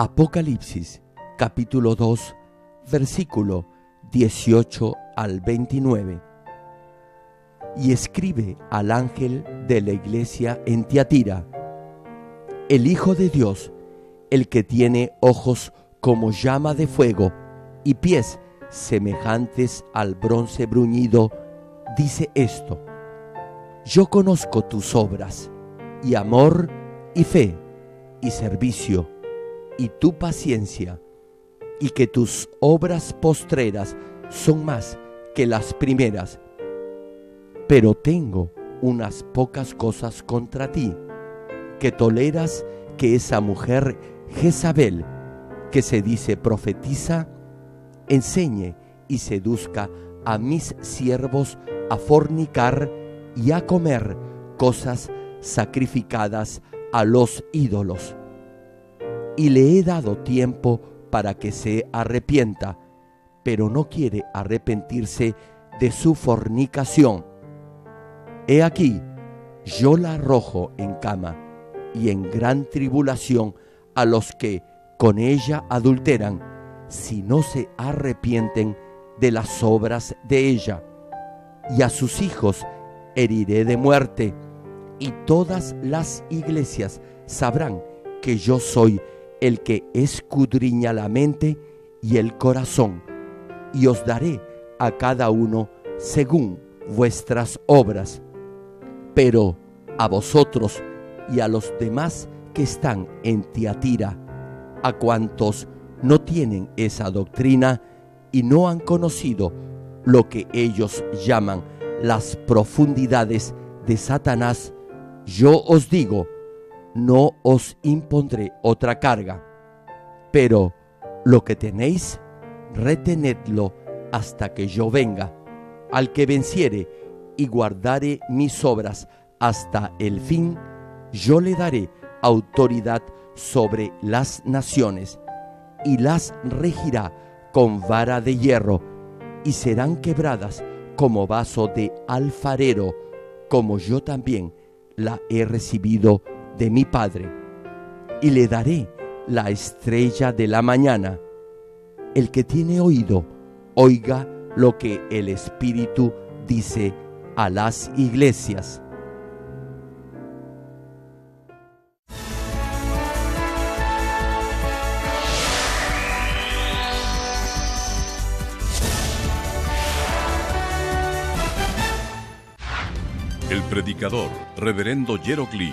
Apocalipsis capítulo 2 versículo 18 al 29. Y escribe al ángel de la iglesia en Tiatira, el Hijo de Dios, el que tiene ojos como llama de fuego y pies semejantes al bronce bruñido, dice esto, yo conozco tus obras y amor y fe y servicio y tu paciencia, y que tus obras postreras son más que las primeras. Pero tengo unas pocas cosas contra ti, que toleras que esa mujer Jezabel, que se dice profetiza, enseñe y seduzca a mis siervos a fornicar y a comer cosas sacrificadas a los ídolos y le he dado tiempo para que se arrepienta, pero no quiere arrepentirse de su fornicación. He aquí, yo la arrojo en cama y en gran tribulación a los que con ella adulteran, si no se arrepienten de las obras de ella. Y a sus hijos heriré de muerte, y todas las iglesias sabrán que yo soy el que escudriña la mente y el corazón, y os daré a cada uno según vuestras obras. Pero a vosotros y a los demás que están en Tiatira, a cuantos no tienen esa doctrina y no han conocido lo que ellos llaman las profundidades de Satanás, yo os digo, no os impondré otra carga, pero lo que tenéis, retenedlo hasta que yo venga. Al que venciere y guardare mis obras hasta el fin, yo le daré autoridad sobre las naciones, y las regirá con vara de hierro, y serán quebradas como vaso de alfarero, como yo también la he recibido de mi Padre, y le daré la estrella de la mañana. El que tiene oído, oiga lo que el Espíritu dice a las iglesias. El predicador, reverendo Jeroclí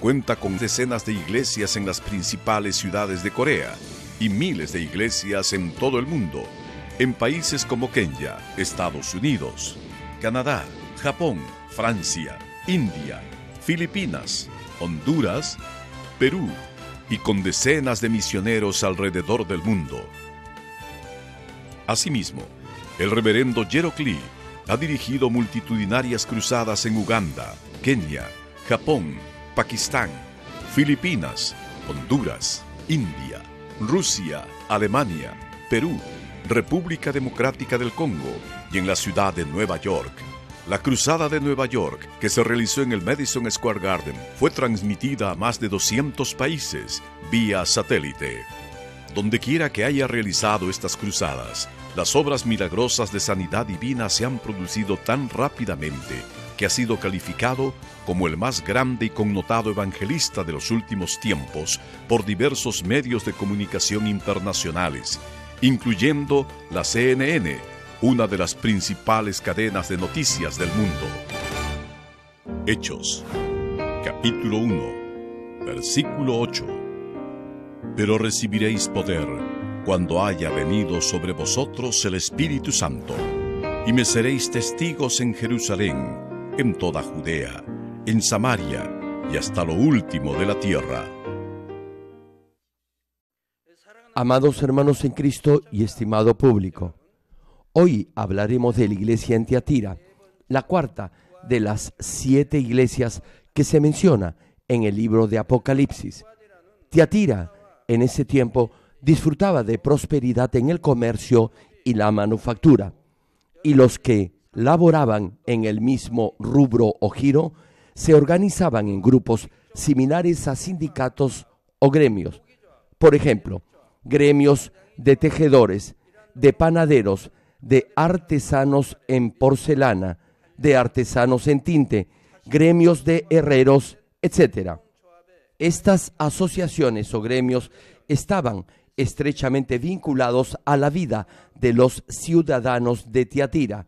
Cuenta con decenas de iglesias en las principales ciudades de Corea y miles de iglesias en todo el mundo, en países como Kenia, Estados Unidos, Canadá, Japón, Francia, India, Filipinas, Honduras, Perú y con decenas de misioneros alrededor del mundo. Asimismo, el reverendo Jerok ha dirigido multitudinarias cruzadas en Uganda, Kenia, Japón, Pakistán, Filipinas, Honduras, India, Rusia, Alemania, Perú, República Democrática del Congo y en la ciudad de Nueva York. La Cruzada de Nueva York, que se realizó en el Madison Square Garden, fue transmitida a más de 200 países vía satélite. Donde quiera que haya realizado estas cruzadas, las obras milagrosas de sanidad divina se han producido tan rápidamente que ha sido calificado como el más grande y connotado evangelista de los últimos tiempos por diversos medios de comunicación internacionales, incluyendo la CNN, una de las principales cadenas de noticias del mundo. Hechos, capítulo 1, versículo 8. Pero recibiréis poder cuando haya venido sobre vosotros el Espíritu Santo, y me seréis testigos en Jerusalén en toda Judea, en Samaria y hasta lo último de la tierra. Amados hermanos en Cristo y estimado público, hoy hablaremos de la iglesia en Tiatira, la cuarta de las siete iglesias que se menciona en el libro de Apocalipsis. Tiatira, en ese tiempo, disfrutaba de prosperidad en el comercio y la manufactura, y los que laboraban en el mismo rubro o giro, se organizaban en grupos similares a sindicatos o gremios. Por ejemplo, gremios de tejedores, de panaderos, de artesanos en porcelana, de artesanos en tinte, gremios de herreros, etc. Estas asociaciones o gremios estaban estrechamente vinculados a la vida de los ciudadanos de Tiatira,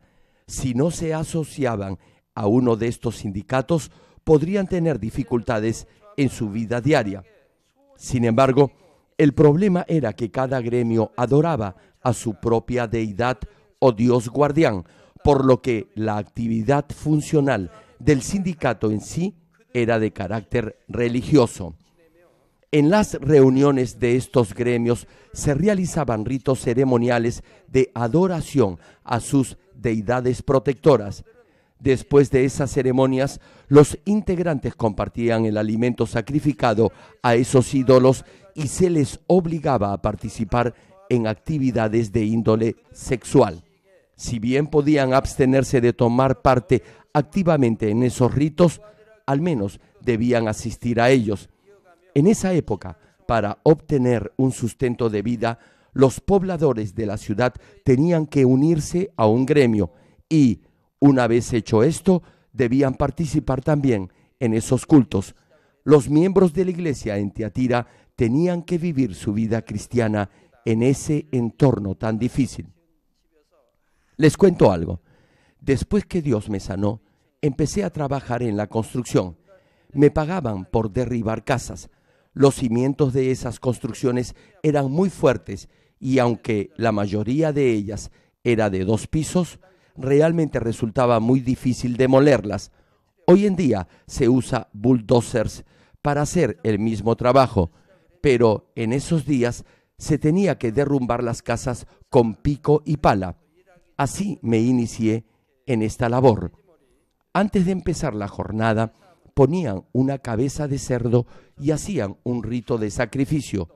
si no se asociaban a uno de estos sindicatos, podrían tener dificultades en su vida diaria. Sin embargo, el problema era que cada gremio adoraba a su propia deidad o dios guardián, por lo que la actividad funcional del sindicato en sí era de carácter religioso. En las reuniones de estos gremios se realizaban ritos ceremoniales de adoración a sus deidades protectoras. Después de esas ceremonias, los integrantes compartían el alimento sacrificado a esos ídolos y se les obligaba a participar en actividades de índole sexual. Si bien podían abstenerse de tomar parte activamente en esos ritos, al menos debían asistir a ellos. En esa época, para obtener un sustento de vida, los pobladores de la ciudad tenían que unirse a un gremio y, una vez hecho esto, debían participar también en esos cultos. Los miembros de la iglesia en Teatira tenían que vivir su vida cristiana en ese entorno tan difícil. Les cuento algo. Después que Dios me sanó, empecé a trabajar en la construcción. Me pagaban por derribar casas. Los cimientos de esas construcciones eran muy fuertes y aunque la mayoría de ellas era de dos pisos, realmente resultaba muy difícil demolerlas. Hoy en día se usa bulldozers para hacer el mismo trabajo, pero en esos días se tenía que derrumbar las casas con pico y pala. Así me inicié en esta labor. Antes de empezar la jornada, ponían una cabeza de cerdo y hacían un rito de sacrificio.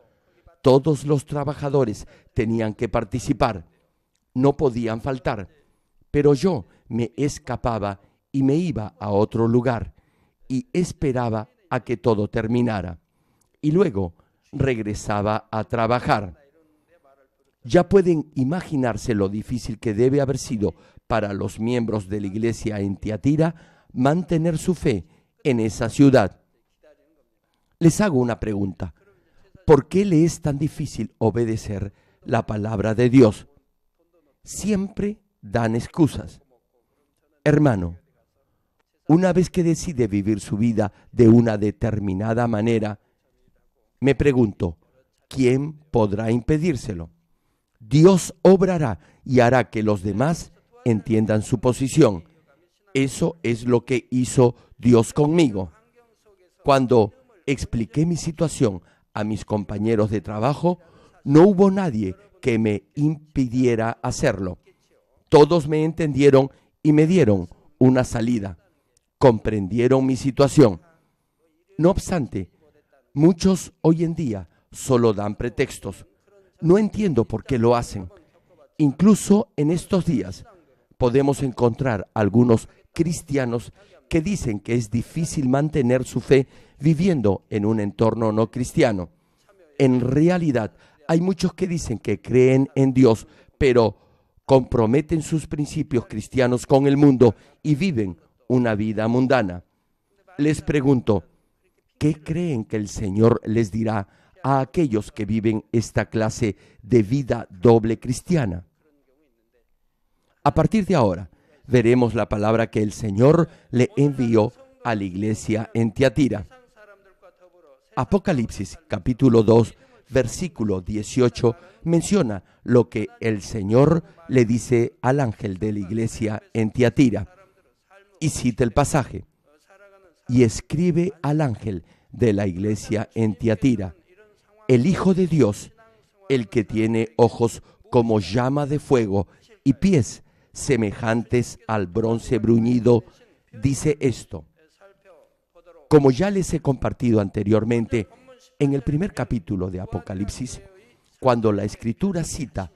Todos los trabajadores tenían que participar, no podían faltar, pero yo me escapaba y me iba a otro lugar y esperaba a que todo terminara. Y luego regresaba a trabajar. Ya pueden imaginarse lo difícil que debe haber sido para los miembros de la iglesia en Tiatira mantener su fe en esa ciudad. Les hago una pregunta. ¿Por qué le es tan difícil obedecer la palabra de Dios? Siempre dan excusas. Hermano, una vez que decide vivir su vida de una determinada manera, me pregunto, ¿quién podrá impedírselo? Dios obrará y hará que los demás entiendan su posición. Eso es lo que hizo Dios conmigo. Cuando expliqué mi situación a mis compañeros de trabajo, no hubo nadie que me impidiera hacerlo. Todos me entendieron y me dieron una salida. Comprendieron mi situación. No obstante, muchos hoy en día solo dan pretextos. No entiendo por qué lo hacen. Incluso en estos días podemos encontrar algunos cristianos que dicen que es difícil mantener su fe viviendo en un entorno no cristiano. En realidad, hay muchos que dicen que creen en Dios, pero comprometen sus principios cristianos con el mundo y viven una vida mundana. Les pregunto, ¿qué creen que el Señor les dirá a aquellos que viven esta clase de vida doble cristiana? A partir de ahora, veremos la palabra que el Señor le envió a la iglesia en Tiatira. Apocalipsis capítulo 2 versículo 18 menciona lo que el Señor le dice al ángel de la iglesia en Tiatira y cita el pasaje y escribe al ángel de la iglesia en Tiatira, el Hijo de Dios, el que tiene ojos como llama de fuego y pies semejantes al bronce bruñido, dice esto. Como ya les he compartido anteriormente, en el primer capítulo de Apocalipsis, cuando la escritura cita,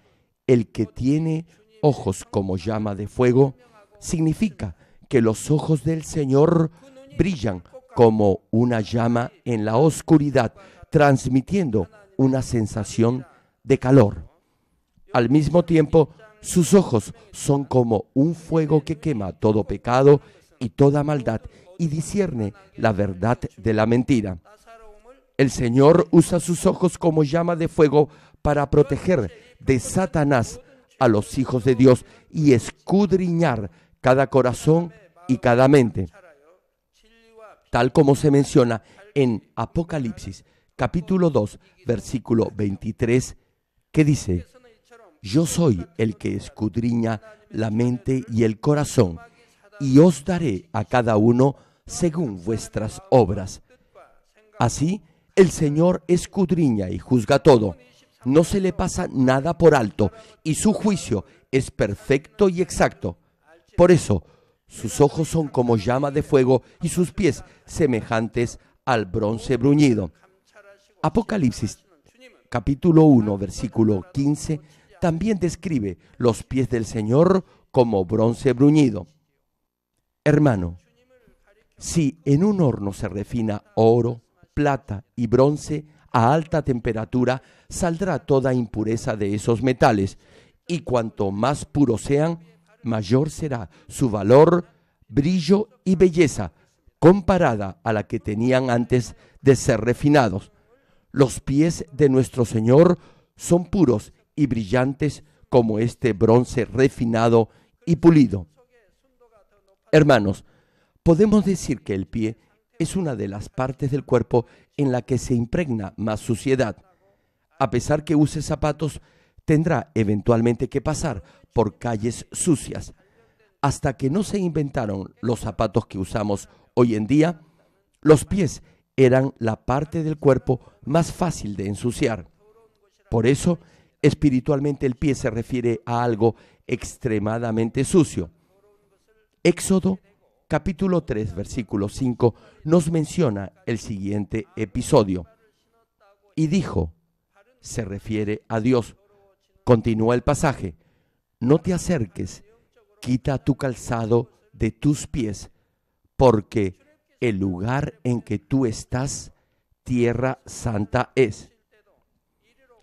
el que tiene ojos como llama de fuego, significa que los ojos del Señor brillan como una llama en la oscuridad, transmitiendo una sensación de calor. Al mismo tiempo, sus ojos son como un fuego que quema todo pecado y toda maldad y discierne la verdad de la mentira. El Señor usa sus ojos como llama de fuego para proteger de Satanás a los hijos de Dios y escudriñar cada corazón y cada mente. Tal como se menciona en Apocalipsis capítulo 2 versículo 23 que dice, yo soy el que escudriña la mente y el corazón, y os daré a cada uno según vuestras obras. Así, el Señor escudriña y juzga todo. No se le pasa nada por alto, y su juicio es perfecto y exacto. Por eso, sus ojos son como llama de fuego y sus pies semejantes al bronce bruñido. Apocalipsis capítulo 1, versículo 15 también describe los pies del Señor como bronce bruñido. Hermano, si en un horno se refina oro, plata y bronce a alta temperatura, saldrá toda impureza de esos metales, y cuanto más puros sean, mayor será su valor, brillo y belleza comparada a la que tenían antes de ser refinados. Los pies de nuestro Señor son puros y brillantes como este bronce refinado y pulido. Hermanos, podemos decir que el pie es una de las partes del cuerpo en la que se impregna más suciedad. A pesar que use zapatos, tendrá eventualmente que pasar por calles sucias. Hasta que no se inventaron los zapatos que usamos hoy en día, los pies eran la parte del cuerpo más fácil de ensuciar. Por eso, Espiritualmente el pie se refiere a algo extremadamente sucio. Éxodo capítulo 3 versículo 5 nos menciona el siguiente episodio. Y dijo, se refiere a Dios. Continúa el pasaje, no te acerques, quita tu calzado de tus pies, porque el lugar en que tú estás, tierra santa es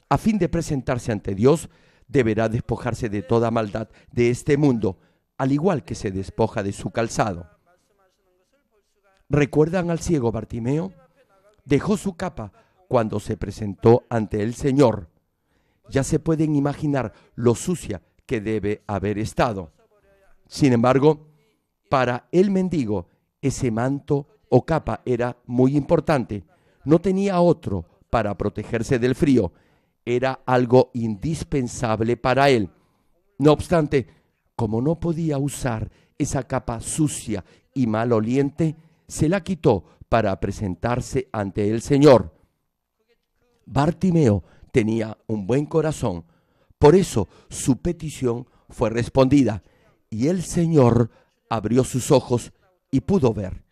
a fin de presentarse ante Dios, deberá despojarse de toda maldad de este mundo, al igual que se despoja de su calzado. ¿Recuerdan al ciego Bartimeo? Dejó su capa cuando se presentó ante el Señor. Ya se pueden imaginar lo sucia que debe haber estado. Sin embargo, para el mendigo, ese manto o capa era muy importante. No tenía otro para protegerse del frío era algo indispensable para él. No obstante, como no podía usar esa capa sucia y maloliente, se la quitó para presentarse ante el Señor. Bartimeo tenía un buen corazón, por eso su petición fue respondida y el Señor abrió sus ojos y pudo ver.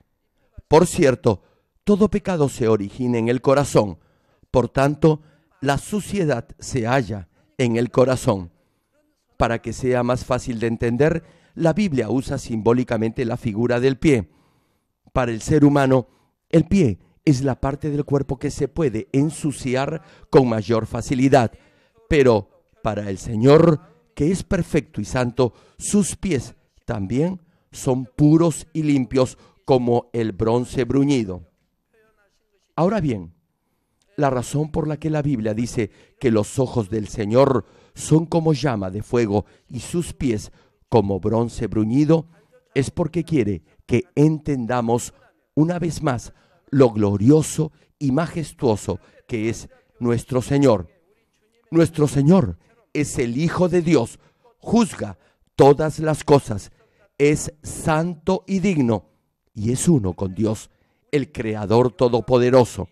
Por cierto, todo pecado se origina en el corazón, por tanto, la suciedad se halla en el corazón. Para que sea más fácil de entender, la Biblia usa simbólicamente la figura del pie. Para el ser humano, el pie es la parte del cuerpo que se puede ensuciar con mayor facilidad. Pero para el Señor, que es perfecto y santo, sus pies también son puros y limpios como el bronce bruñido. Ahora bien, la razón por la que la Biblia dice que los ojos del Señor son como llama de fuego y sus pies como bronce bruñido, es porque quiere que entendamos una vez más lo glorioso y majestuoso que es nuestro Señor. Nuestro Señor es el Hijo de Dios, juzga todas las cosas, es santo y digno, y es uno con Dios, el Creador Todopoderoso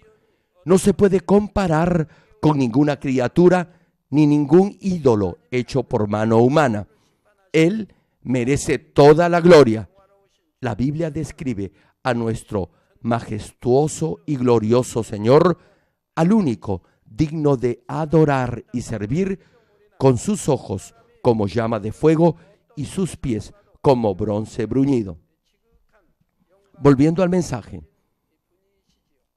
no se puede comparar con ninguna criatura ni ningún ídolo hecho por mano humana. Él merece toda la gloria. La Biblia describe a nuestro majestuoso y glorioso Señor, al único digno de adorar y servir, con sus ojos como llama de fuego y sus pies como bronce bruñido. Volviendo al mensaje,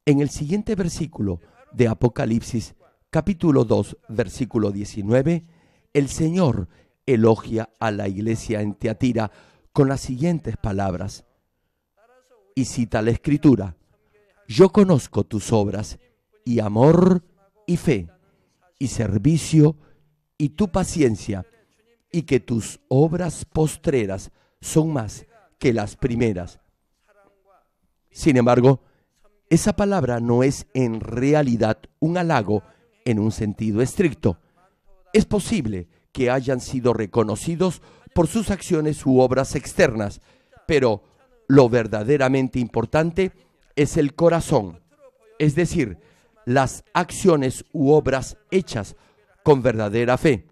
en el siguiente versículo de Apocalipsis capítulo 2 versículo 19, el Señor elogia a la iglesia en Teatira con las siguientes palabras. Y cita la escritura, yo conozco tus obras y amor y fe y servicio y tu paciencia y que tus obras postreras son más que las primeras. Sin embargo, esa palabra no es en realidad un halago en un sentido estricto. Es posible que hayan sido reconocidos por sus acciones u obras externas, pero lo verdaderamente importante es el corazón, es decir, las acciones u obras hechas con verdadera fe.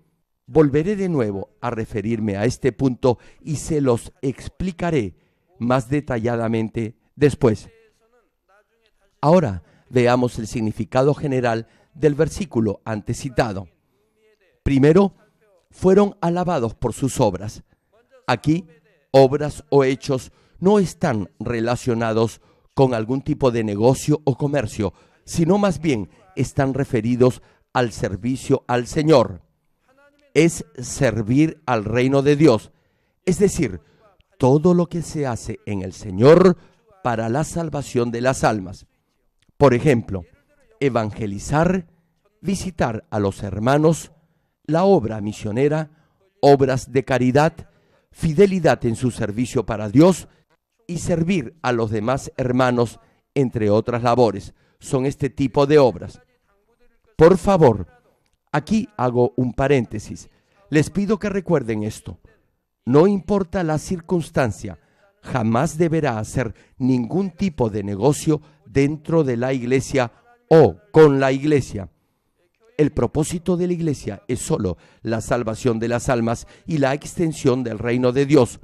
Volveré de nuevo a referirme a este punto y se los explicaré más detalladamente después. Ahora veamos el significado general del versículo citado. Primero, fueron alabados por sus obras. Aquí, obras o hechos no están relacionados con algún tipo de negocio o comercio, sino más bien están referidos al servicio al Señor. Es servir al reino de Dios, es decir, todo lo que se hace en el Señor para la salvación de las almas. Por ejemplo, evangelizar, visitar a los hermanos, la obra misionera, obras de caridad, fidelidad en su servicio para Dios y servir a los demás hermanos, entre otras labores. Son este tipo de obras. Por favor, aquí hago un paréntesis. Les pido que recuerden esto. No importa la circunstancia, jamás deberá hacer ningún tipo de negocio dentro de la iglesia o con la iglesia. El propósito de la iglesia es solo la salvación de las almas y la extensión del reino de Dios.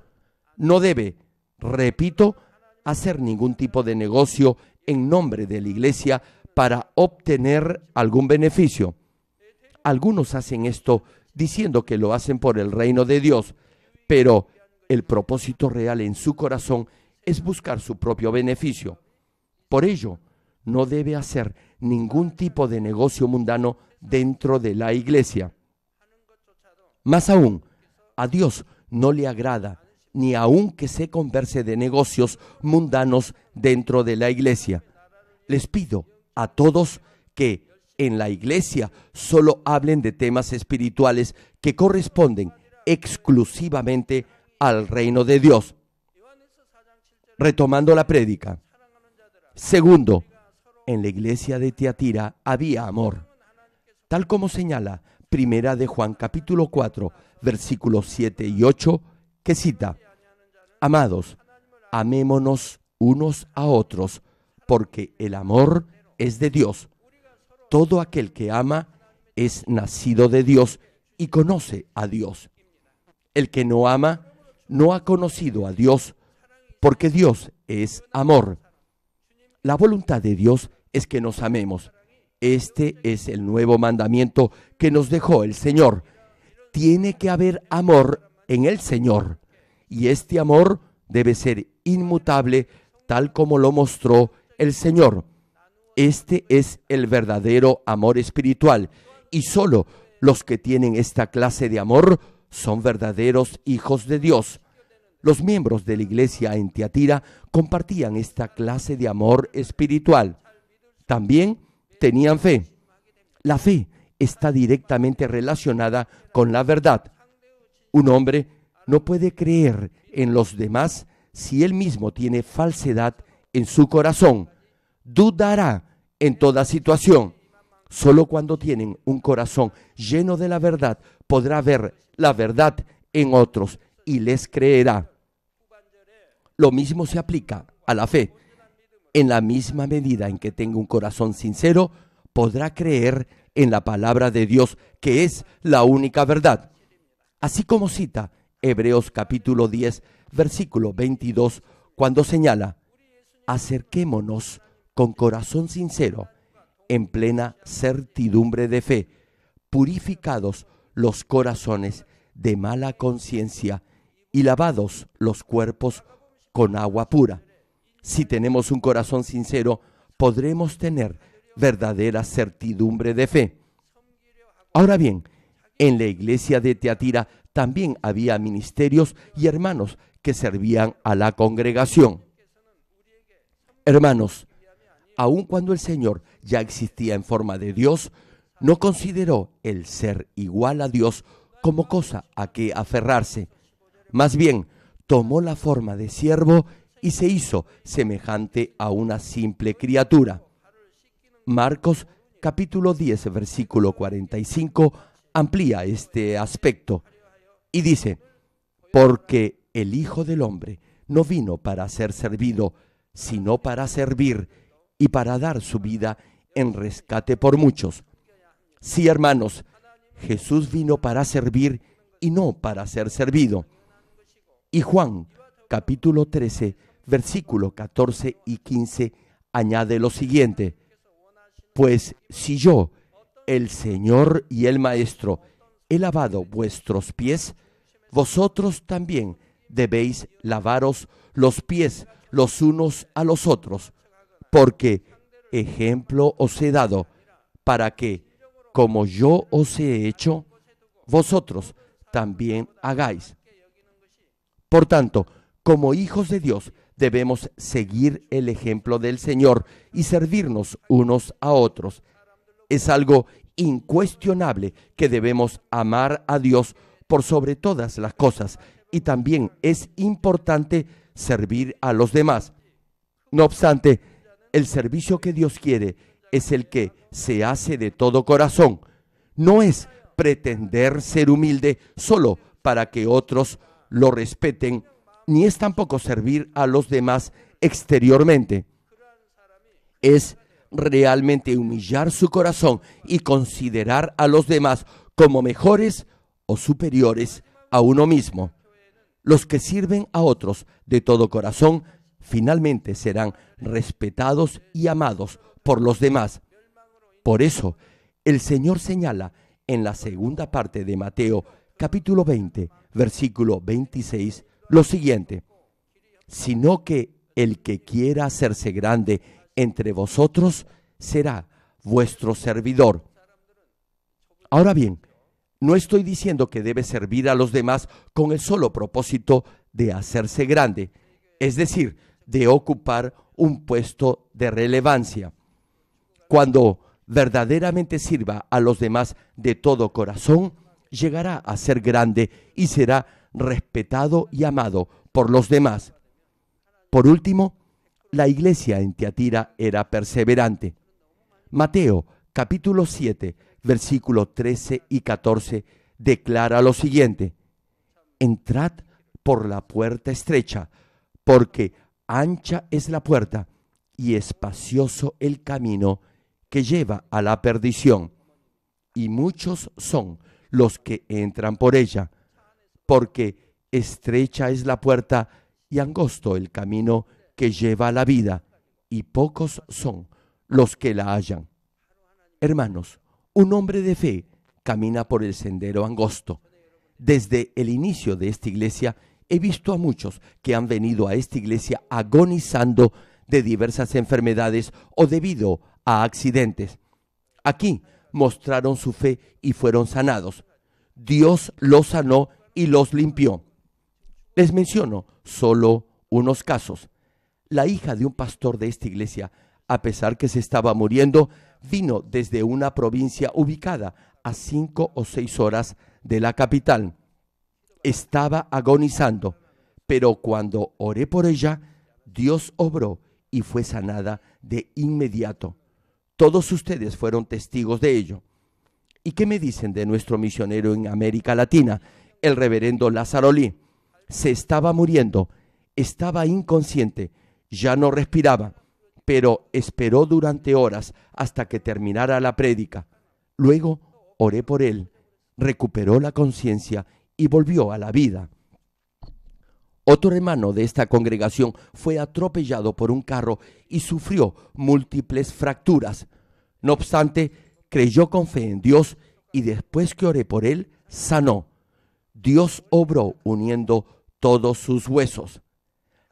No debe, repito, hacer ningún tipo de negocio en nombre de la iglesia para obtener algún beneficio. Algunos hacen esto diciendo que lo hacen por el reino de Dios, pero el propósito real en su corazón es buscar su propio beneficio. Por ello, no debe hacer ningún tipo de negocio mundano dentro de la iglesia. Más aún, a Dios no le agrada ni aun que se converse de negocios mundanos dentro de la iglesia. Les pido a todos que en la iglesia solo hablen de temas espirituales que corresponden exclusivamente al reino de Dios. Retomando la prédica, Segundo, en la iglesia de Teatira había amor, tal como señala Primera de Juan capítulo 4, versículos 7 y 8, que cita, Amados, amémonos unos a otros, porque el amor es de Dios. Todo aquel que ama es nacido de Dios y conoce a Dios. El que no ama no ha conocido a Dios, porque Dios es amor. La voluntad de Dios es que nos amemos. Este es el nuevo mandamiento que nos dejó el Señor. Tiene que haber amor en el Señor. Y este amor debe ser inmutable tal como lo mostró el Señor. Este es el verdadero amor espiritual. Y solo los que tienen esta clase de amor son verdaderos hijos de Dios. Los miembros de la iglesia en Tiatira compartían esta clase de amor espiritual. También tenían fe. La fe está directamente relacionada con la verdad. Un hombre no puede creer en los demás si él mismo tiene falsedad en su corazón. Dudará en toda situación. Solo cuando tienen un corazón lleno de la verdad podrá ver la verdad en otros y les creerá. Lo mismo se aplica a la fe. En la misma medida en que tenga un corazón sincero, podrá creer en la palabra de Dios, que es la única verdad. Así como cita Hebreos capítulo 10, versículo 22, cuando señala, acerquémonos con corazón sincero, en plena certidumbre de fe, purificados los corazones de mala conciencia y lavados los cuerpos con agua pura. Si tenemos un corazón sincero, podremos tener verdadera certidumbre de fe. Ahora bien, en la iglesia de Teatira también había ministerios y hermanos que servían a la congregación. Hermanos, aun cuando el Señor ya existía en forma de Dios, no consideró el ser igual a Dios como cosa a que aferrarse. Más bien, tomó la forma de siervo y se hizo semejante a una simple criatura. Marcos capítulo 10, versículo 45 amplía este aspecto y dice, porque el Hijo del Hombre no vino para ser servido, sino para servir y para dar su vida en rescate por muchos. Sí, hermanos, Jesús vino para servir y no para ser servido. Y Juan, capítulo 13, versículo 14 y 15, añade lo siguiente. Pues si yo, el Señor y el Maestro, he lavado vuestros pies, vosotros también debéis lavaros los pies los unos a los otros, porque ejemplo os he dado, para que, como yo os he hecho, vosotros también hagáis. Por tanto, como hijos de Dios, debemos seguir el ejemplo del Señor y servirnos unos a otros. Es algo incuestionable que debemos amar a Dios por sobre todas las cosas y también es importante servir a los demás. No obstante, el servicio que Dios quiere es el que se hace de todo corazón. No es pretender ser humilde solo para que otros lo respeten, ni es tampoco servir a los demás exteriormente. Es realmente humillar su corazón y considerar a los demás como mejores o superiores a uno mismo. Los que sirven a otros de todo corazón finalmente serán respetados y amados por los demás. Por eso, el Señor señala en la segunda parte de Mateo capítulo 20, versículo 26, lo siguiente, sino que el que quiera hacerse grande entre vosotros será vuestro servidor. Ahora bien, no estoy diciendo que debe servir a los demás con el solo propósito de hacerse grande, es decir, de ocupar un puesto de relevancia. Cuando verdaderamente sirva a los demás de todo corazón, llegará a ser grande y será respetado y amado por los demás. Por último, la iglesia en teatira era perseverante. Mateo capítulo 7, versículos 13 y 14 declara lo siguiente. Entrad por la puerta estrecha, porque ancha es la puerta y espacioso el camino que lleva a la perdición, y muchos son los que entran por ella, porque estrecha es la puerta y angosto el camino que lleva a la vida, y pocos son los que la hallan. Hermanos, un hombre de fe camina por el sendero angosto. Desde el inicio de esta iglesia he visto a muchos que han venido a esta iglesia agonizando de diversas enfermedades o debido a accidentes. Aquí mostraron su fe y fueron sanados. Dios los sanó y los limpió. Les menciono solo unos casos. La hija de un pastor de esta iglesia, a pesar que se estaba muriendo, vino desde una provincia ubicada a cinco o seis horas de la capital. Estaba agonizando, pero cuando oré por ella, Dios obró y fue sanada de inmediato. Todos ustedes fueron testigos de ello. ¿Y qué me dicen de nuestro misionero en América Latina, el reverendo Lázaro Lee? Se estaba muriendo, estaba inconsciente, ya no respiraba, pero esperó durante horas hasta que terminara la prédica. Luego oré por él, recuperó la conciencia y volvió a la vida. Otro hermano de esta congregación fue atropellado por un carro y sufrió múltiples fracturas. No obstante, creyó con fe en Dios y después que oré por él, sanó. Dios obró uniendo todos sus huesos.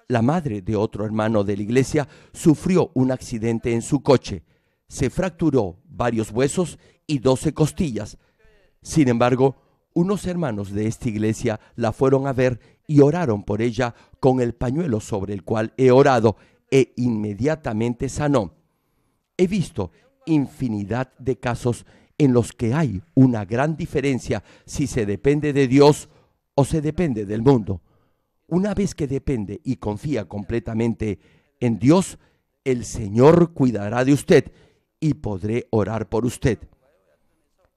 La madre de otro hermano de la iglesia sufrió un accidente en su coche. Se fracturó varios huesos y doce costillas. Sin embargo, unos hermanos de esta iglesia la fueron a ver y oraron por ella con el pañuelo sobre el cual he orado e inmediatamente sanó. He visto infinidad de casos en los que hay una gran diferencia si se depende de Dios o se depende del mundo. Una vez que depende y confía completamente en Dios, el Señor cuidará de usted y podré orar por usted.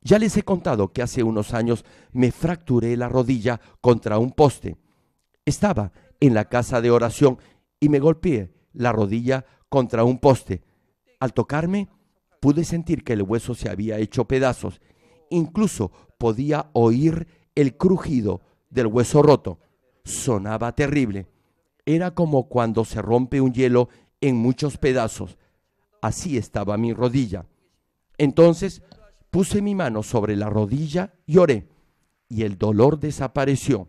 Ya les he contado que hace unos años me fracturé la rodilla contra un poste. Estaba en la casa de oración y me golpeé la rodilla contra un poste. Al tocarme, pude sentir que el hueso se había hecho pedazos. Incluso podía oír el crujido del hueso roto. Sonaba terrible. Era como cuando se rompe un hielo en muchos pedazos. Así estaba mi rodilla. Entonces puse mi mano sobre la rodilla y oré, y el dolor desapareció.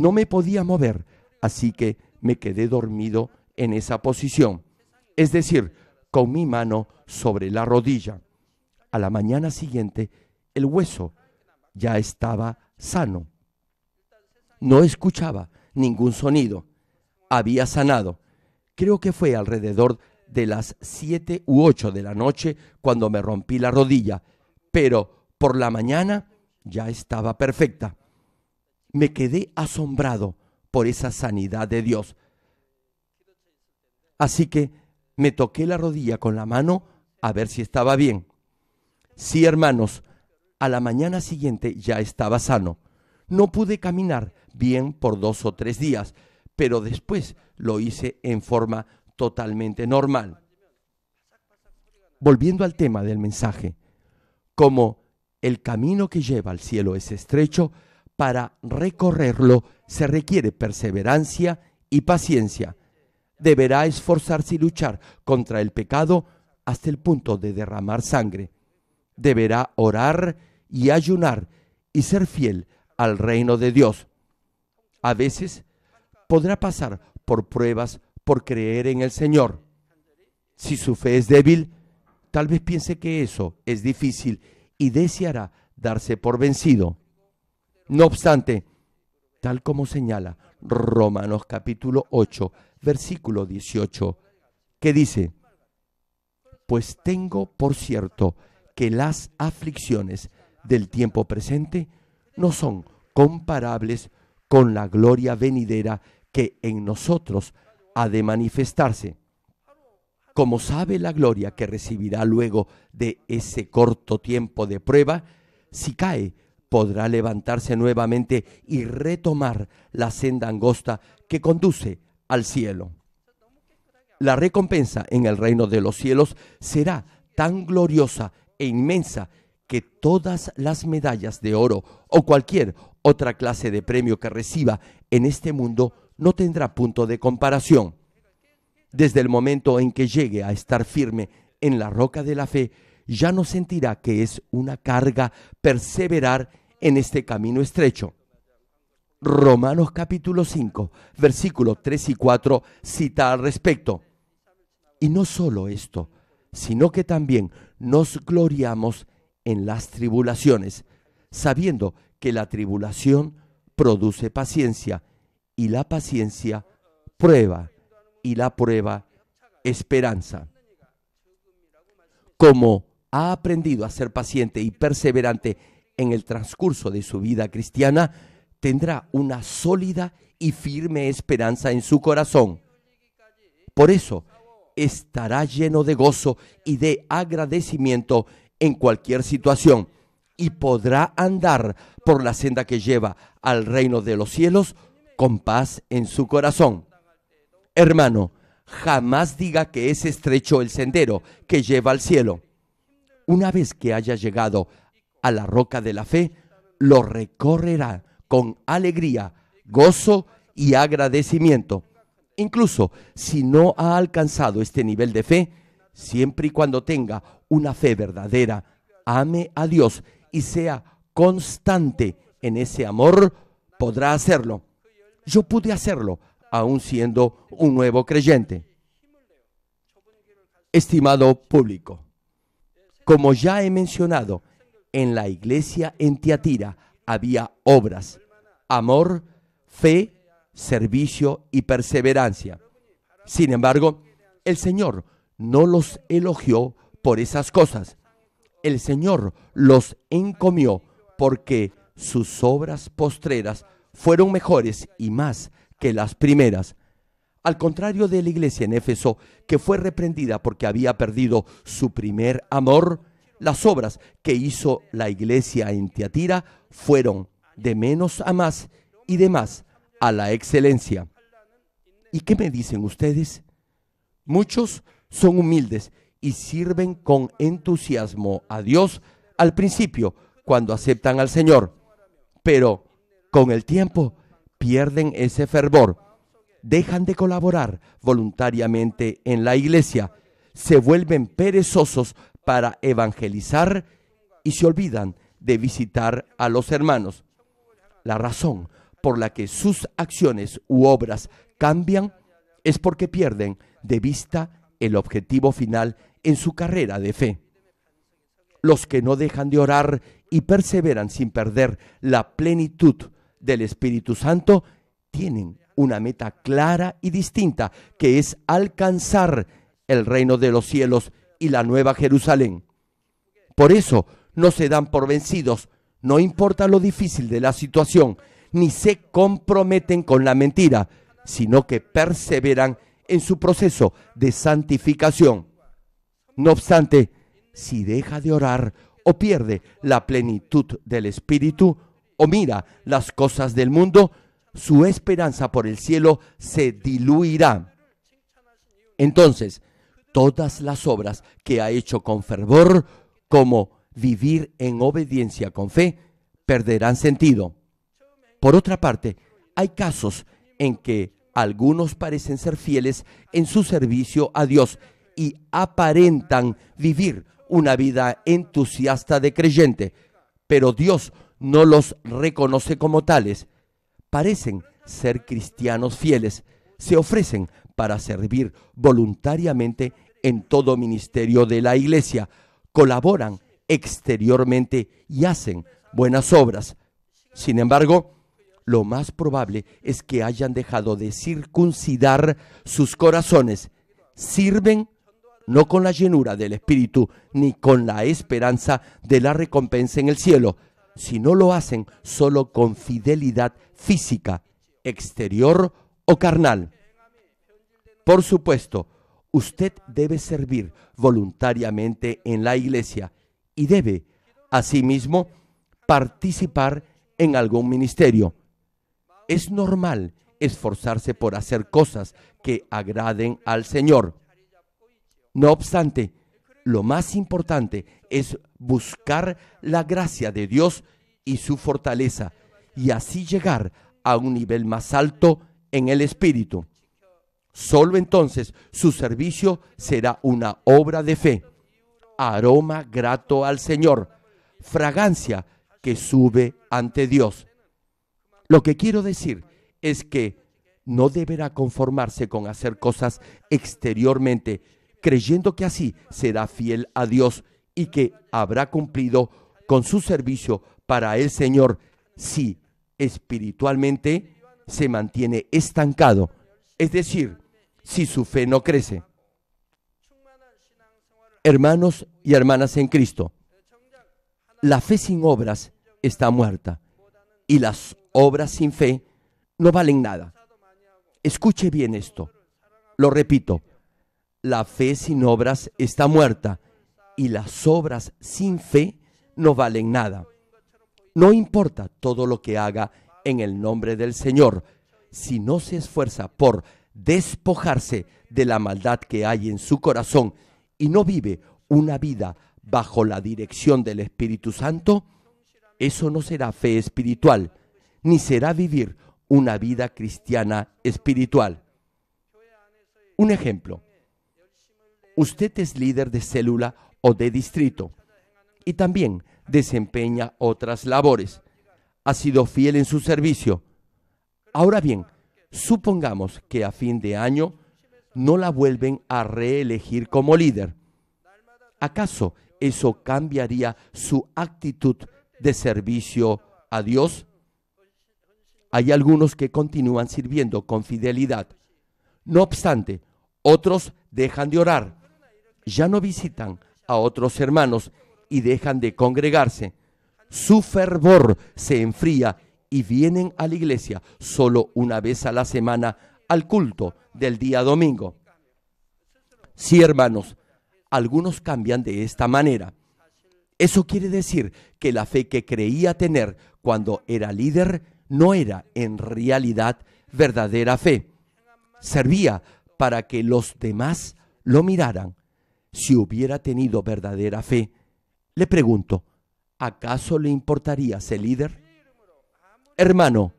No me podía mover, así que me quedé dormido en esa posición, es decir, con mi mano sobre la rodilla. A la mañana siguiente, el hueso ya estaba sano. No escuchaba ningún sonido. Había sanado. Creo que fue alrededor de las 7 u 8 de la noche cuando me rompí la rodilla, pero por la mañana ya estaba perfecta me quedé asombrado por esa sanidad de Dios. Así que me toqué la rodilla con la mano a ver si estaba bien. Sí, hermanos, a la mañana siguiente ya estaba sano. No pude caminar bien por dos o tres días, pero después lo hice en forma totalmente normal. Volviendo al tema del mensaje, como el camino que lleva al cielo es estrecho, para recorrerlo se requiere perseverancia y paciencia. Deberá esforzarse y luchar contra el pecado hasta el punto de derramar sangre. Deberá orar y ayunar y ser fiel al reino de Dios. A veces podrá pasar por pruebas por creer en el Señor. Si su fe es débil, tal vez piense que eso es difícil y deseará darse por vencido. No obstante, tal como señala Romanos capítulo 8, versículo 18, que dice, pues tengo por cierto que las aflicciones del tiempo presente no son comparables con la gloria venidera que en nosotros ha de manifestarse. Como sabe la gloria que recibirá luego de ese corto tiempo de prueba, si cae podrá levantarse nuevamente y retomar la senda angosta que conduce al cielo. La recompensa en el reino de los cielos será tan gloriosa e inmensa que todas las medallas de oro o cualquier otra clase de premio que reciba en este mundo no tendrá punto de comparación. Desde el momento en que llegue a estar firme en la roca de la fe, ya no sentirá que es una carga perseverar en este camino estrecho. Romanos capítulo 5, versículos 3 y 4 cita al respecto. Y no solo esto, sino que también nos gloriamos en las tribulaciones, sabiendo que la tribulación produce paciencia y la paciencia prueba y la prueba esperanza. Como ha aprendido a ser paciente y perseverante en el transcurso de su vida cristiana tendrá una sólida y firme esperanza en su corazón. Por eso, estará lleno de gozo y de agradecimiento en cualquier situación y podrá andar por la senda que lleva al reino de los cielos con paz en su corazón. Hermano, jamás diga que es estrecho el sendero que lleva al cielo. Una vez que haya llegado a la roca de la fe, lo recorrerá con alegría, gozo y agradecimiento. Incluso si no ha alcanzado este nivel de fe, siempre y cuando tenga una fe verdadera, ame a Dios y sea constante en ese amor, podrá hacerlo. Yo pude hacerlo, aún siendo un nuevo creyente. Estimado público, como ya he mencionado, en la iglesia en Tiatira había obras, amor, fe, servicio y perseverancia. Sin embargo, el Señor no los elogió por esas cosas. El Señor los encomió porque sus obras postreras fueron mejores y más que las primeras. Al contrario de la iglesia en Éfeso, que fue reprendida porque había perdido su primer amor, las obras que hizo la iglesia en Tiatira fueron de menos a más y de más a la excelencia. ¿Y qué me dicen ustedes? Muchos son humildes y sirven con entusiasmo a Dios al principio, cuando aceptan al Señor, pero con el tiempo pierden ese fervor, dejan de colaborar voluntariamente en la iglesia, se vuelven perezosos para evangelizar y se olvidan de visitar a los hermanos. La razón por la que sus acciones u obras cambian es porque pierden de vista el objetivo final en su carrera de fe. Los que no dejan de orar y perseveran sin perder la plenitud del Espíritu Santo tienen una meta clara y distinta, que es alcanzar el reino de los cielos y la Nueva Jerusalén. Por eso no se dan por vencidos, no importa lo difícil de la situación, ni se comprometen con la mentira, sino que perseveran en su proceso de santificación. No obstante, si deja de orar o pierde la plenitud del Espíritu o mira las cosas del mundo, su esperanza por el cielo se diluirá. Entonces, todas las obras que ha hecho con fervor, como vivir en obediencia con fe, perderán sentido. Por otra parte, hay casos en que algunos parecen ser fieles en su servicio a Dios y aparentan vivir una vida entusiasta de creyente, pero Dios no los reconoce como tales. Parecen ser cristianos fieles, se ofrecen para servir voluntariamente en todo ministerio de la iglesia, colaboran exteriormente y hacen buenas obras. Sin embargo, lo más probable es que hayan dejado de circuncidar sus corazones. Sirven no con la llenura del Espíritu ni con la esperanza de la recompensa en el cielo, sino lo hacen solo con fidelidad física, exterior o carnal. Por supuesto, usted debe servir voluntariamente en la iglesia y debe, asimismo, participar en algún ministerio. Es normal esforzarse por hacer cosas que agraden al Señor. No obstante, lo más importante es buscar la gracia de Dios y su fortaleza y así llegar a un nivel más alto en el Espíritu. Solo entonces su servicio será una obra de fe, aroma grato al Señor, fragancia que sube ante Dios. Lo que quiero decir es que no deberá conformarse con hacer cosas exteriormente, creyendo que así será fiel a Dios y que habrá cumplido con su servicio para el Señor si espiritualmente se mantiene estancado es decir, si su fe no crece. Hermanos y hermanas en Cristo, la fe sin obras está muerta y las obras sin fe no valen nada. Escuche bien esto. Lo repito, la fe sin obras está muerta y las obras sin fe no valen nada. No importa todo lo que haga en el nombre del Señor si no se esfuerza por despojarse de la maldad que hay en su corazón y no vive una vida bajo la dirección del Espíritu Santo, eso no será fe espiritual, ni será vivir una vida cristiana espiritual. Un ejemplo, usted es líder de célula o de distrito y también desempeña otras labores. Ha sido fiel en su servicio Ahora bien, supongamos que a fin de año no la vuelven a reelegir como líder. ¿Acaso eso cambiaría su actitud de servicio a Dios? Hay algunos que continúan sirviendo con fidelidad. No obstante, otros dejan de orar, ya no visitan a otros hermanos y dejan de congregarse. Su fervor se enfría y vienen a la iglesia solo una vez a la semana al culto del día domingo. Sí, hermanos, algunos cambian de esta manera. Eso quiere decir que la fe que creía tener cuando era líder no era en realidad verdadera fe. Servía para que los demás lo miraran. Si hubiera tenido verdadera fe, le pregunto, ¿acaso le importaría ser líder? Hermano,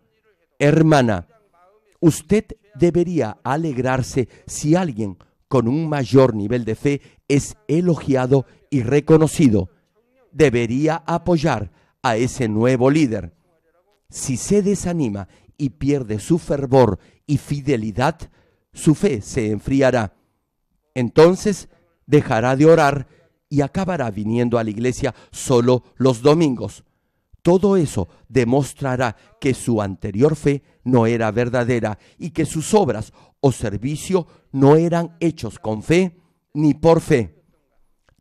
hermana, usted debería alegrarse si alguien con un mayor nivel de fe es elogiado y reconocido. Debería apoyar a ese nuevo líder. Si se desanima y pierde su fervor y fidelidad, su fe se enfriará. Entonces dejará de orar y acabará viniendo a la iglesia solo los domingos. Todo eso demostrará que su anterior fe no era verdadera y que sus obras o servicio no eran hechos con fe ni por fe.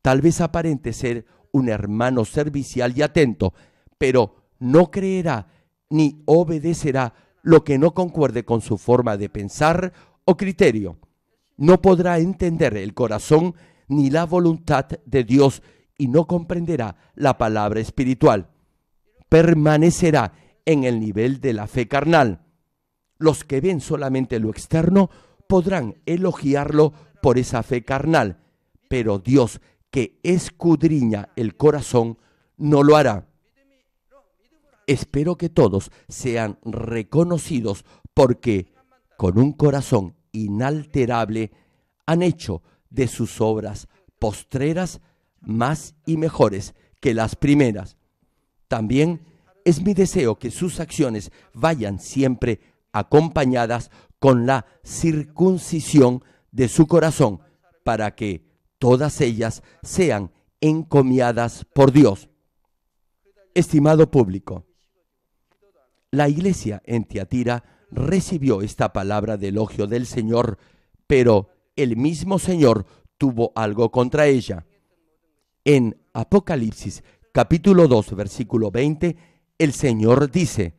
Tal vez aparente ser un hermano servicial y atento, pero no creerá ni obedecerá lo que no concuerde con su forma de pensar o criterio. No podrá entender el corazón ni la voluntad de Dios y no comprenderá la palabra espiritual permanecerá en el nivel de la fe carnal. Los que ven solamente lo externo podrán elogiarlo por esa fe carnal, pero Dios que escudriña el corazón no lo hará. Espero que todos sean reconocidos porque con un corazón inalterable han hecho de sus obras postreras más y mejores que las primeras. También es mi deseo que sus acciones vayan siempre acompañadas con la circuncisión de su corazón para que todas ellas sean encomiadas por Dios. Estimado público, la iglesia en Tiatira recibió esta palabra de elogio del Señor, pero el mismo Señor tuvo algo contra ella. En Apocalipsis capítulo 2, versículo 20, el Señor dice,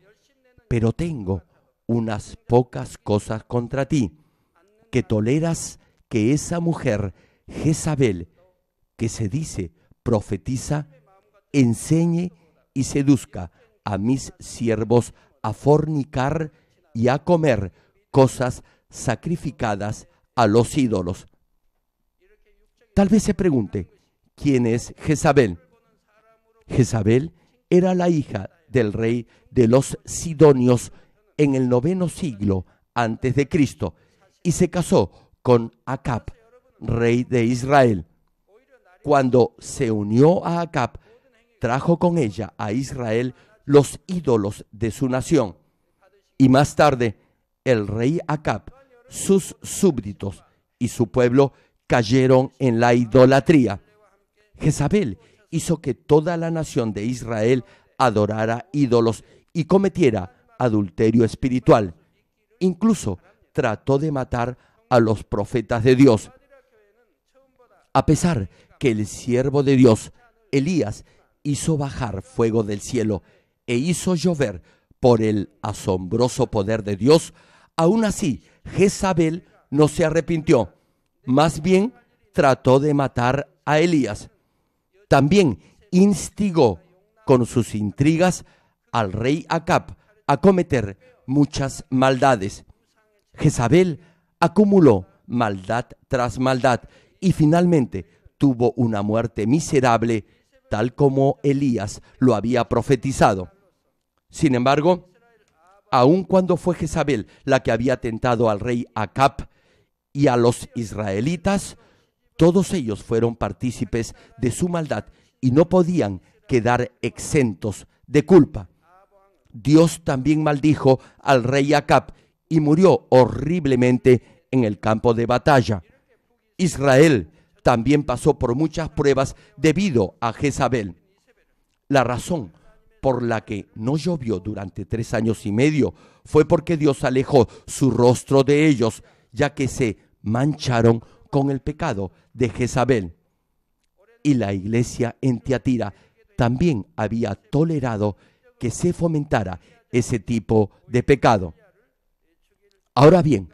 pero tengo unas pocas cosas contra ti, que toleras que esa mujer, Jezabel, que se dice profetiza, enseñe y seduzca a mis siervos a fornicar y a comer cosas sacrificadas a los ídolos. Tal vez se pregunte, ¿quién es Jezabel? Jezabel era la hija del rey de los Sidonios en el noveno siglo antes de Cristo y se casó con Acab, rey de Israel. Cuando se unió a Acab, trajo con ella a Israel los ídolos de su nación. Y más tarde, el rey Acab, sus súbditos y su pueblo cayeron en la idolatría. Jezabel hizo que toda la nación de Israel adorara ídolos y cometiera adulterio espiritual. Incluso trató de matar a los profetas de Dios. A pesar que el siervo de Dios, Elías, hizo bajar fuego del cielo e hizo llover por el asombroso poder de Dios, aún así Jezabel no se arrepintió, más bien trató de matar a Elías. También instigó con sus intrigas al rey Acab a cometer muchas maldades. Jezabel acumuló maldad tras maldad y finalmente tuvo una muerte miserable tal como Elías lo había profetizado. Sin embargo, aun cuando fue Jezabel la que había tentado al rey Acab y a los israelitas, todos ellos fueron partícipes de su maldad y no podían quedar exentos de culpa. Dios también maldijo al rey Acab y murió horriblemente en el campo de batalla. Israel también pasó por muchas pruebas debido a Jezabel. La razón por la que no llovió durante tres años y medio fue porque Dios alejó su rostro de ellos, ya que se mancharon con el pecado de Jezabel. Y la iglesia en Tiatira también había tolerado que se fomentara ese tipo de pecado. Ahora bien,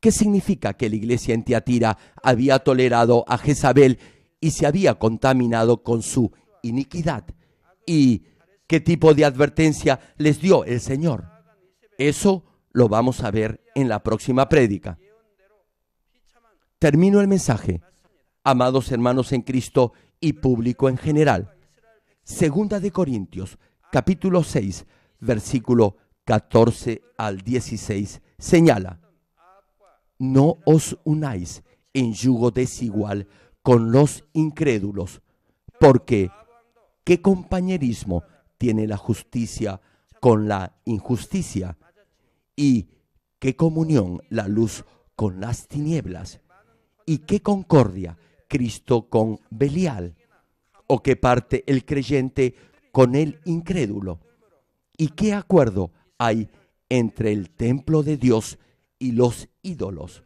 ¿qué significa que la iglesia en Tiatira había tolerado a Jezabel y se había contaminado con su iniquidad? ¿Y qué tipo de advertencia les dio el Señor? Eso lo vamos a ver en la próxima prédica. Termino el mensaje, amados hermanos en Cristo y público en general. Segunda de Corintios, capítulo 6, versículo 14 al 16, señala, no os unáis en yugo desigual con los incrédulos, porque ¿qué compañerismo tiene la justicia con la injusticia? ¿Y qué comunión la luz con las tinieblas? ¿Y qué concordia Cristo con Belial? ¿O qué parte el creyente con el incrédulo? ¿Y qué acuerdo hay entre el templo de Dios y los ídolos?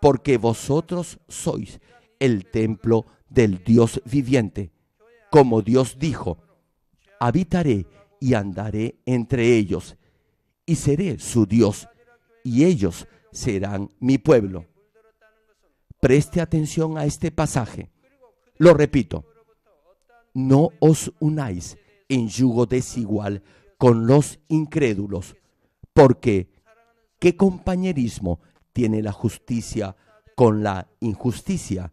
Porque vosotros sois el templo del Dios viviente, como Dios dijo, habitaré y andaré entre ellos, y seré su Dios, y ellos serán mi pueblo. Preste atención a este pasaje. Lo repito, no os unáis en yugo desigual con los incrédulos, porque ¿qué compañerismo tiene la justicia con la injusticia?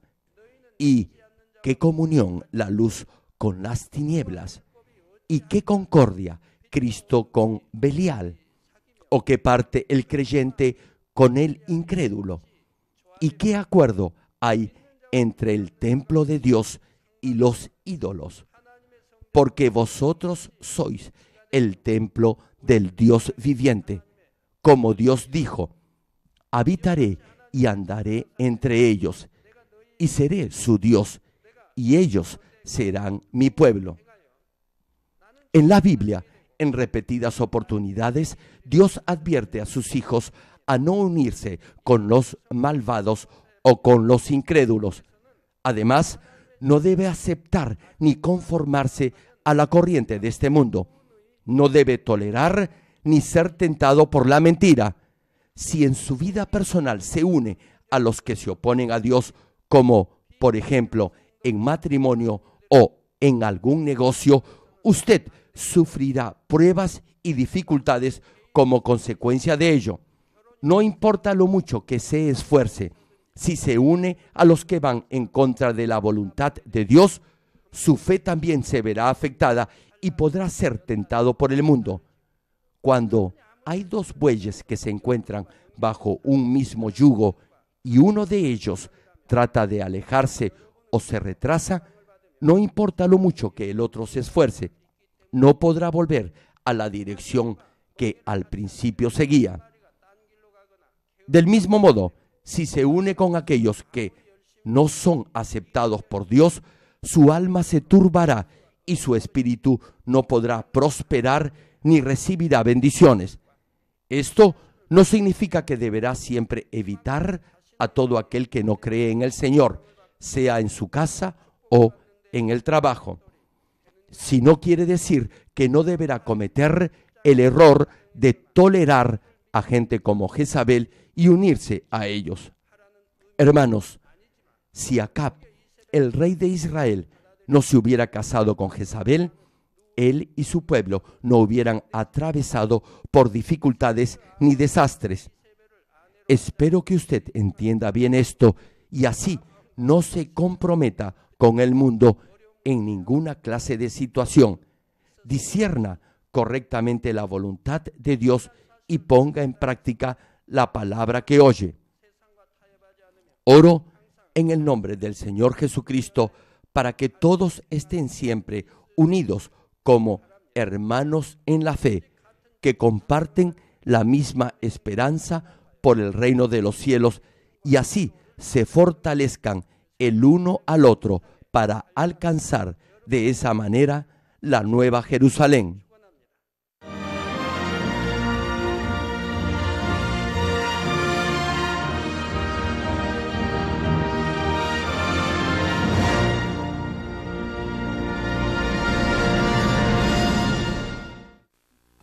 ¿Y qué comunión la luz con las tinieblas? ¿Y qué concordia Cristo con Belial? ¿O qué parte el creyente con el incrédulo? ¿Y qué acuerdo hay entre el templo de Dios y los ídolos? Porque vosotros sois el templo del Dios viviente. Como Dios dijo, habitaré y andaré entre ellos, y seré su Dios, y ellos serán mi pueblo. En la Biblia, en repetidas oportunidades, Dios advierte a sus hijos a no unirse con los malvados o con los incrédulos. Además, no debe aceptar ni conformarse a la corriente de este mundo. No debe tolerar ni ser tentado por la mentira. Si en su vida personal se une a los que se oponen a Dios, como por ejemplo en matrimonio o en algún negocio, usted sufrirá pruebas y dificultades como consecuencia de ello. No importa lo mucho que se esfuerce, si se une a los que van en contra de la voluntad de Dios, su fe también se verá afectada y podrá ser tentado por el mundo. Cuando hay dos bueyes que se encuentran bajo un mismo yugo y uno de ellos trata de alejarse o se retrasa, no importa lo mucho que el otro se esfuerce, no podrá volver a la dirección que al principio seguía. Del mismo modo, si se une con aquellos que no son aceptados por Dios, su alma se turbará y su espíritu no podrá prosperar ni recibirá bendiciones. Esto no significa que deberá siempre evitar a todo aquel que no cree en el Señor, sea en su casa o en el trabajo. Si no quiere decir que no deberá cometer el error de tolerar a gente como Jezabel y unirse a ellos. Hermanos, si Acab, el rey de Israel, no se hubiera casado con Jezabel, él y su pueblo no hubieran atravesado por dificultades ni desastres. Espero que usted entienda bien esto y así no se comprometa con el mundo en ninguna clase de situación. Discierna correctamente la voluntad de Dios y ponga en práctica la palabra que oye. Oro en el nombre del Señor Jesucristo para que todos estén siempre unidos como hermanos en la fe, que comparten la misma esperanza por el reino de los cielos y así se fortalezcan el uno al otro para alcanzar de esa manera la nueva Jerusalén.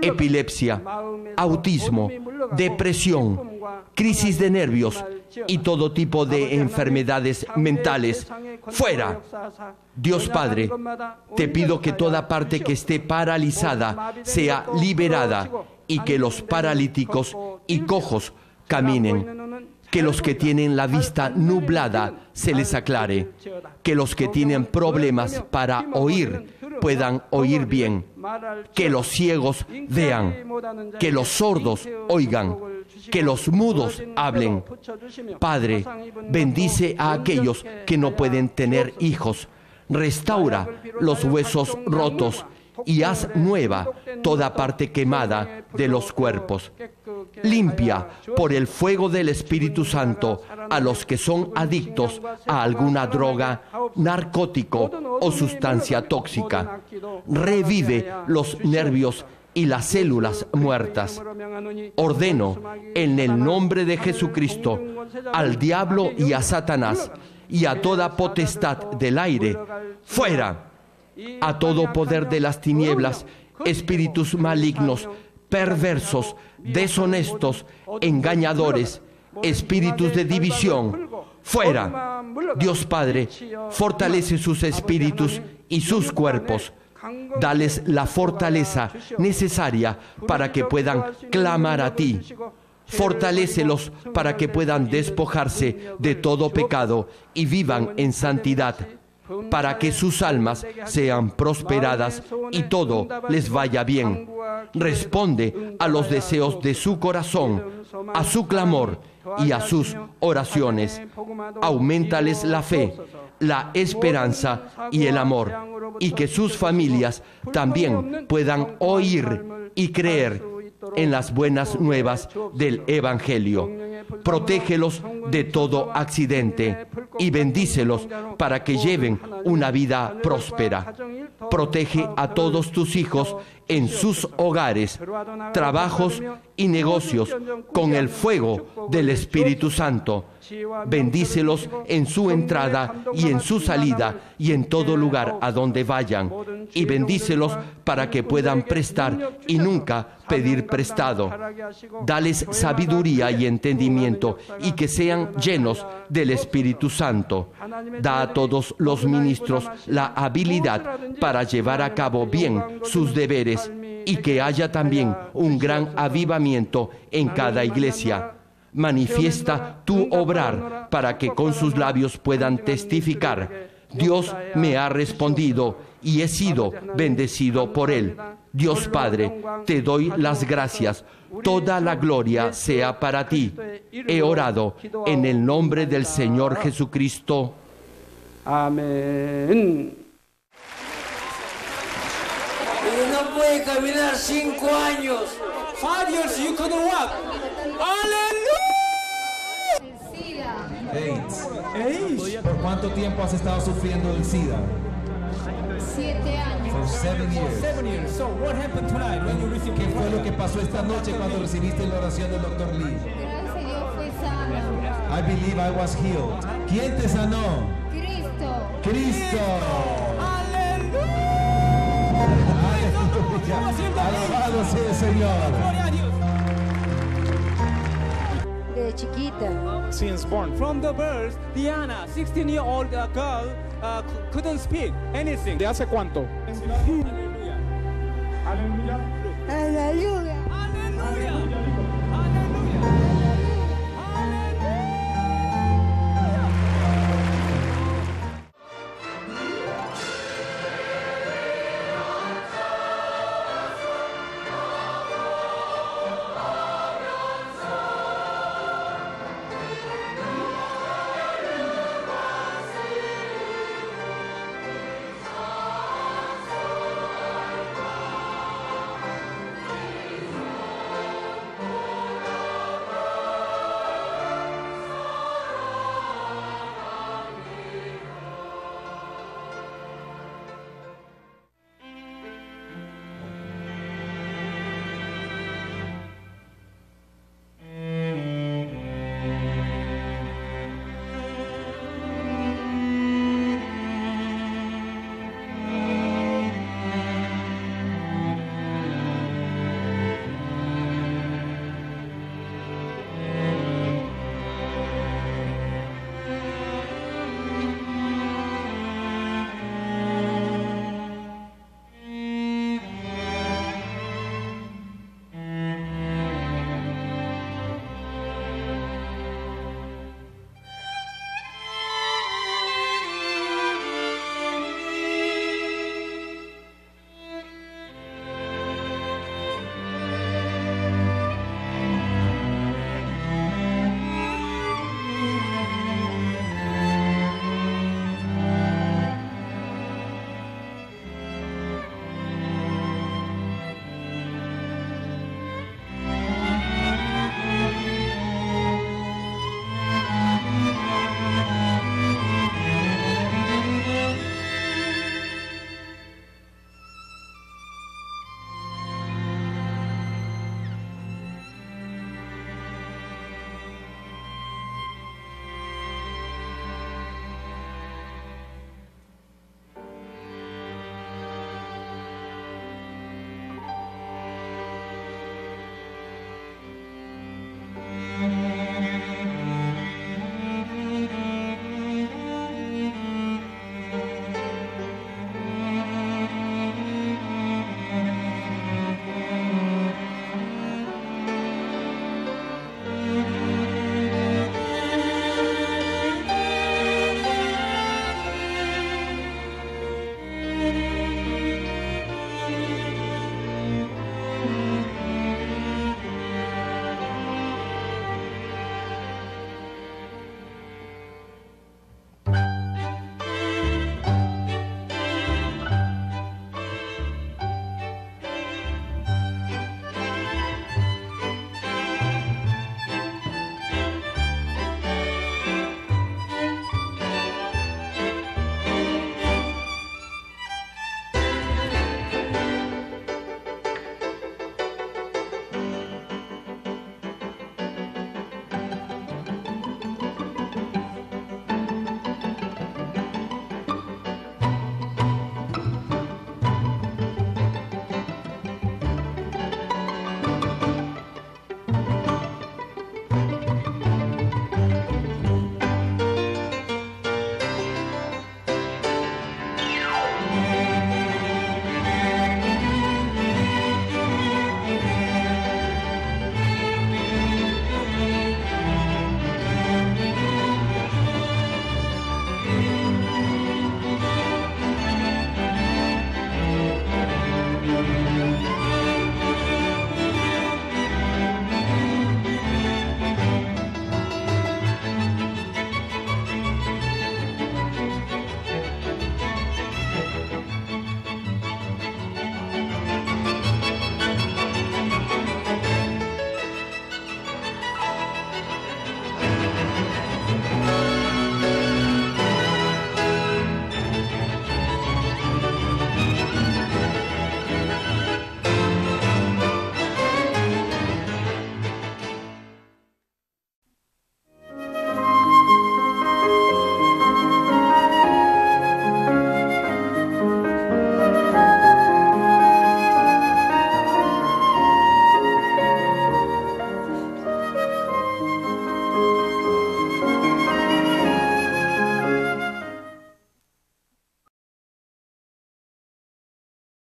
epilepsia, autismo, depresión, crisis de nervios y todo tipo de enfermedades mentales. Fuera. Dios Padre, te pido que toda parte que esté paralizada sea liberada y que los paralíticos y cojos caminen. Que los que tienen la vista nublada se les aclare. Que los que tienen problemas para oír puedan oír bien, que los ciegos vean, que los sordos oigan, que los mudos hablen. Padre, bendice a aquellos que no pueden tener hijos, restaura los huesos rotos y haz nueva toda parte quemada de los cuerpos limpia por el fuego del Espíritu Santo a los que son adictos a alguna droga, narcótico o sustancia tóxica. Revive los nervios y las células muertas. Ordeno en el nombre de Jesucristo al diablo y a Satanás y a toda potestad del aire, fuera, a todo poder de las tinieblas, espíritus malignos, perversos, deshonestos, engañadores, espíritus de división, fuera. Dios Padre, fortalece sus espíritus y sus cuerpos. Dales la fortaleza necesaria para que puedan clamar a ti. Fortalécelos para que puedan despojarse de todo pecado y vivan en santidad, para que sus almas sean prosperadas y todo les vaya bien responde a los deseos de su corazón, a su clamor y a sus oraciones. Aumentales la fe, la esperanza y el amor, y que sus familias también puedan oír y creer en las buenas nuevas del Evangelio protégelos de todo accidente y bendícelos para que lleven una vida próspera. Protege a todos tus hijos en sus hogares, trabajos y negocios con el fuego del Espíritu Santo. Bendícelos en su entrada y en su salida y en todo lugar a donde vayan. Y bendícelos para que puedan prestar y nunca pedir prestado. Dales sabiduría y entendimiento y que sean llenos del Espíritu Santo. Da a todos los ministros la habilidad para llevar a cabo bien sus deberes y que haya también un gran avivamiento en cada iglesia. Manifiesta tu obrar para que con sus labios puedan testificar. Dios me ha respondido y he sido bendecido por él. Dios Padre, te doy las gracias toda la gloria sea para ti. He orado en el nombre del Señor Jesucristo. Amén. no puede caminar cinco años. Five years you couldn't walk. Aleluya. ¿Por cuánto tiempo has estado sufriendo del SIDA? Siete años. For seven years. Seven years. So what happened tonight when you received ¿Qué fue lo que pasó esta noche cuando recibiste la oración del Dr. Lee? Gracias a Dios fue sano. I believe I was healed. ¿Quién te sanó? Cristo. Cristo. Aleluya. Alabado sea el Señor. De chiquita. Since born. From the birth, Diana, 16 year old girl, uh, couldn't speak anything. ¿De hace cuánto? Aleluya. Aleluya. Aleluya.